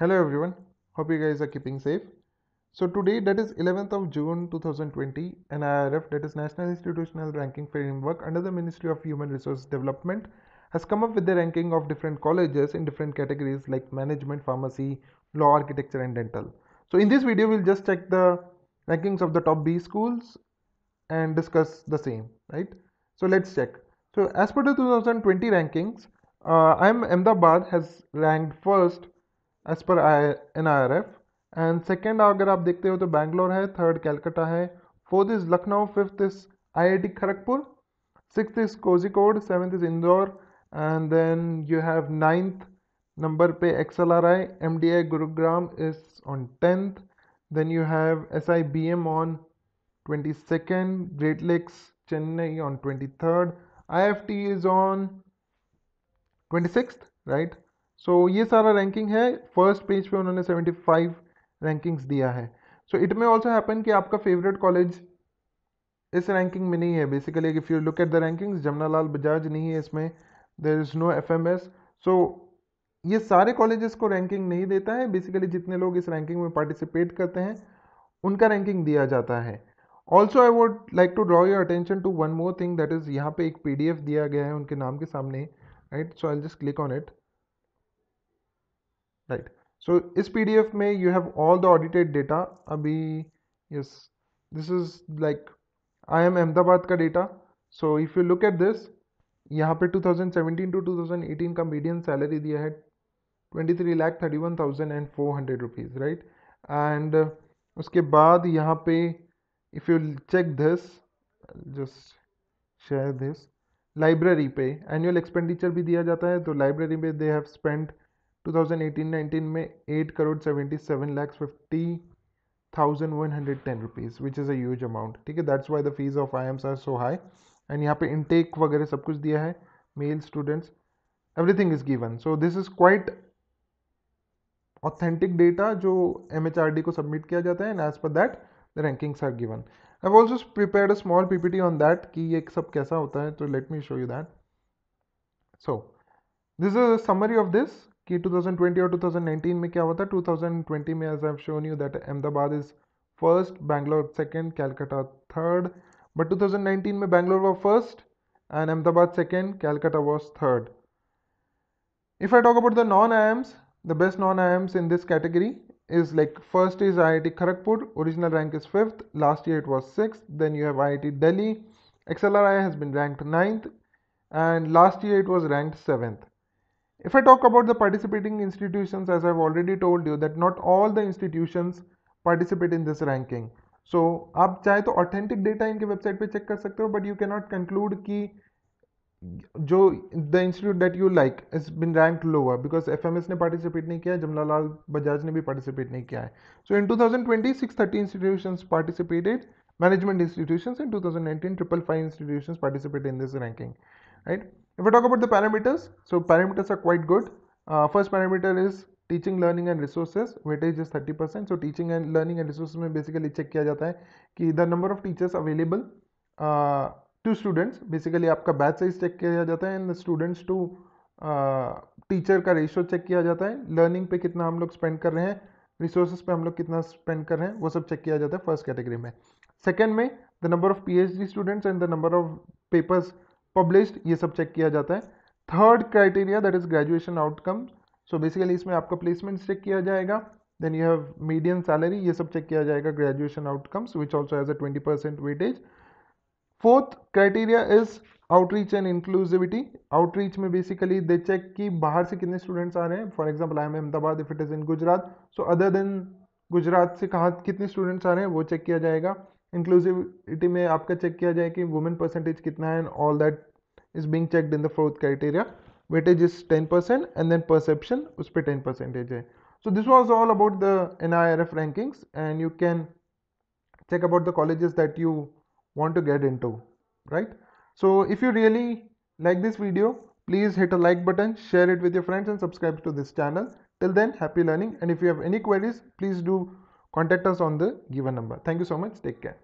hello everyone hope you guys are keeping safe so today that is 11th of june 2020 NIRF, that is national institutional ranking framework under the ministry of human resource development has come up with the ranking of different colleges in different categories like management pharmacy law architecture and dental so in this video we'll just check the rankings of the top b schools and discuss the same right so let's check so as per the 2020 rankings uh, i'm ahmedabad has ranked first as per I N I R F and second अगर आप देखते हो तो बैंगलोर है third Calcutta है fourth is Lucknow fifth is I I T Kharagpur six is Kozhikode seventh is Indore and then you have ninth number पे XL R I M D I Gurugram is on tenth you have S I B M on twenty second Great Lakes Chennai on twenty third I F T is on twenty six right so so, ये सारा ranking है first page पे उन्होंने 75 rankings दिया है so it may also happen कि आपका favourite college इस रैंकिंग में नहीं है basically if you look at the rankings Jamnalal Bajaj नहीं है इसमें there is no F M S so ये सारे कॉलेजेस को रैंकिंग नहीं देता है बेसिकली जितने लोग इस रैंकिंग में पार्टिसिपेट करते हैं उनका रैंकिंग दिया जाता है also I would like to draw your attention to one more thing that is यहाँ पे एक पी दिया गया है उनके नाम के सामने right so I just click on it right so इस पीडीएफ में you have all the audited data अभी yes this is like I M Ahmedabad का data so if you look at this यहाँ पे 2017 टू 2018 का मीडियम सैलरी दिया है twenty three lakh thirty one thousand and four hundred rupees right and उसके बाद यहाँ पे if you check this just share this library पे एनुअल एक्सपेंडिचर भी दिया जाता है तो लाइब्रेरी में दे हैव स्पेंड 2018-19 में eight crore seventy seven lakhs fifty thousand one hundred ten rupees which is a huge amount ठीक है that's why the fees of I Ms are so high and यहाँ पे इनटेक वगैरह सब कुछ दिया है male students everything is given so this is quite authentic data जो एम को सबमिट किया जाता है and as per that the rankings are given I also prepare a small PPT on that कि ये सब कैसा होता है तो let me show you that so this is a summary of this कि 2020 or 2019 में क्या हुआ था 2020 में as I shown you that Ahmedabad is first Bangalore second Calcutta third but 2019 में Bangalore was first and Ahmedabad second, Calcutta was third. If I talk about the non ams the best non ams in this category is like first is IIT Kharagpur, original rank is fifth, last year it was sixth, then you have IIT Delhi, XLRI has been ranked ninth, and last year it was ranked seventh. If I talk about the participating institutions, as I've already told you, that not all the institutions participate in this ranking. So, आप चाहे तो authentic data इनके website पे check but you cannot conclude कि the institute that you like has been ranked lower because FMS ने participate नहीं किया, जमलालाल बजाज ने भी participate नहीं किया है. So in 2020, 630 institutions participated, management institutions in 2019, 2019, triple five institutions participated in this ranking, right? If we talk about the parameters, so parameters are quite good. Uh, first parameter is teaching learning and resources is is thirty percent so teaching and learning and resource में basically check किया जाता है कि the number of teachers available to students basically आपका batch size check किया जाता है and students to teacher का रेशो चेक किया जाता है लर्निंग पे कितना हम लोग स्पेंड कर रहे हैं रिसोर्सेज पे हम लोग कितना स्पेंड कर रहे हैं वो सब चेक किया जाता है फर्स्ट कैटेगरी में सेकेंड में the number of P H D students and the number of papers published ये सब चेक किया जाता है third criteria that is graduation outcome so basically इसमें आपका प्लेसमेंट चेक किया जाएगा then you have medium salary ये सब चेक किया जाएगा graduation outcomes which also has a twenty percent weightage fourth criteria is outreach and inclusivity outreach में basically they check कि बाहर से कितने स्टूडेंट्स आ रहे हैं for example I M Ahmedabad if it is in Gujarat so other than Gujarat से कहाँ कितने स्टूडेंट्स आ रहे हैं वो चेक किया जाएगा inclusivity में आपका चेक किया जाए कि वुमेन परसेंटेज कितना है and all that is being checked in the fourth criteria weightage is ten percent and then perception उस पर टेन परसेंटेज है so this was all about the N I R F rankings and you can check about the colleges that you want to get into right so if you really like this video please hit a like button share it with your friends and subscribe to this channel till then happy learning and if you have any queries please do Contact us on the given number. Thank you so much. Take care.